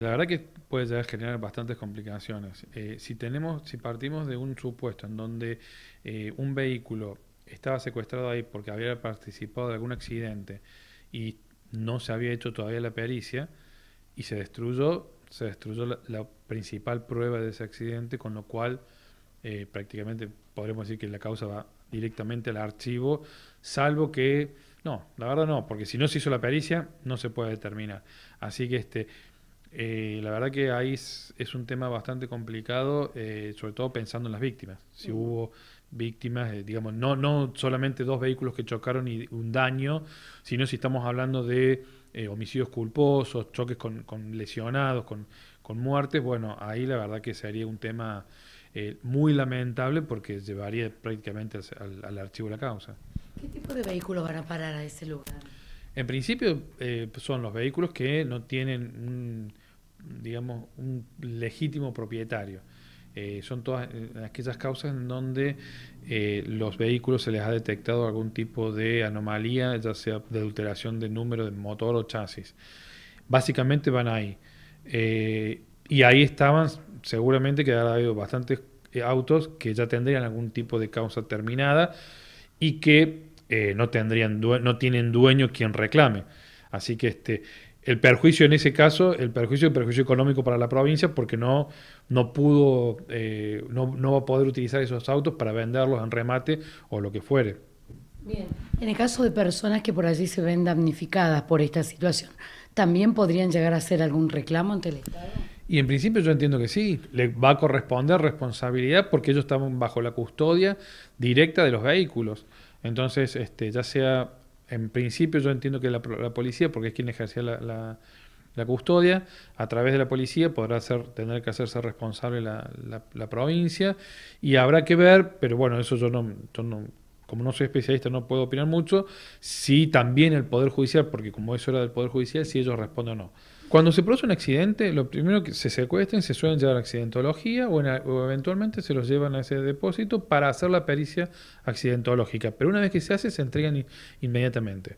La verdad que puede llegar a generar bastantes complicaciones. Eh, si tenemos, si partimos de un supuesto en donde eh, un vehículo estaba secuestrado ahí porque había participado de algún accidente y no se había hecho todavía la pericia y se destruyó, se destruyó la, principal prueba de ese accidente, con lo cual eh, prácticamente podremos decir que la causa va directamente al archivo, salvo que no, la verdad no, porque si no se hizo la pericia no se puede determinar. Así que este eh, la verdad que ahí es, un tema bastante complicado, eh, sobre todo pensando en las víctimas. Si hubo víctimas, eh, digamos, no, no solamente dos vehículos que chocaron y un daño, sino si estamos hablando de homicidios culposos, choques con, lesionados, con, muertes, bueno, ahí la verdad que sería un tema muy lamentable porque llevaría prácticamente al, archivo la causa. ¿Qué tipo de vehículos van a parar a ese lugar? En principio eh, son los vehículos que no tienen un, digamos, un legítimo propietario. Eh, son todas eh, aquellas causas en donde los vehículos se les ha detectado algún tipo de anomalía, ya sea de adulteración de número de motor o chasis. Básicamente van ahí. y ahí estaban, seguramente que ha habido bastantes autos que ya tendrían algún tipo de causa terminada y que eh, no, tendrían no tienen dueño quien reclame. Así que este, el perjuicio en ese caso, el perjuicio, el perjuicio económico para la provincia, porque no, no pudo, eh, no, no, va a poder utilizar esos autos para venderlos en remate o lo que fuere. Bien, en el caso de personas que por allí se ven damnificadas por esta situación, ¿también podrían llegar a hacer algún reclamo ante el Estado? Y en principio yo entiendo que sí, le va a corresponder responsabilidad porque ellos están bajo la custodia directa de los vehículos. Entonces, este, ya sea, en principio yo entiendo que la, policía, porque es quien ejercía la, la, custodia, a través de la policía podrá hacer tener que hacerse responsable la, provincia y habrá que ver, pero bueno, eso yo no, yo no como no soy especialista no puedo opinar mucho, sí también el Poder Judicial, porque como eso era del Poder Judicial, si ellos responden o no. Cuando se produce un accidente, lo primero que se secuestren, se suelen llevar a accidentología o, eventualmente se los llevan a ese depósito para hacer la pericia accidentológica. Pero una vez que se hace, se entregan inmediatamente.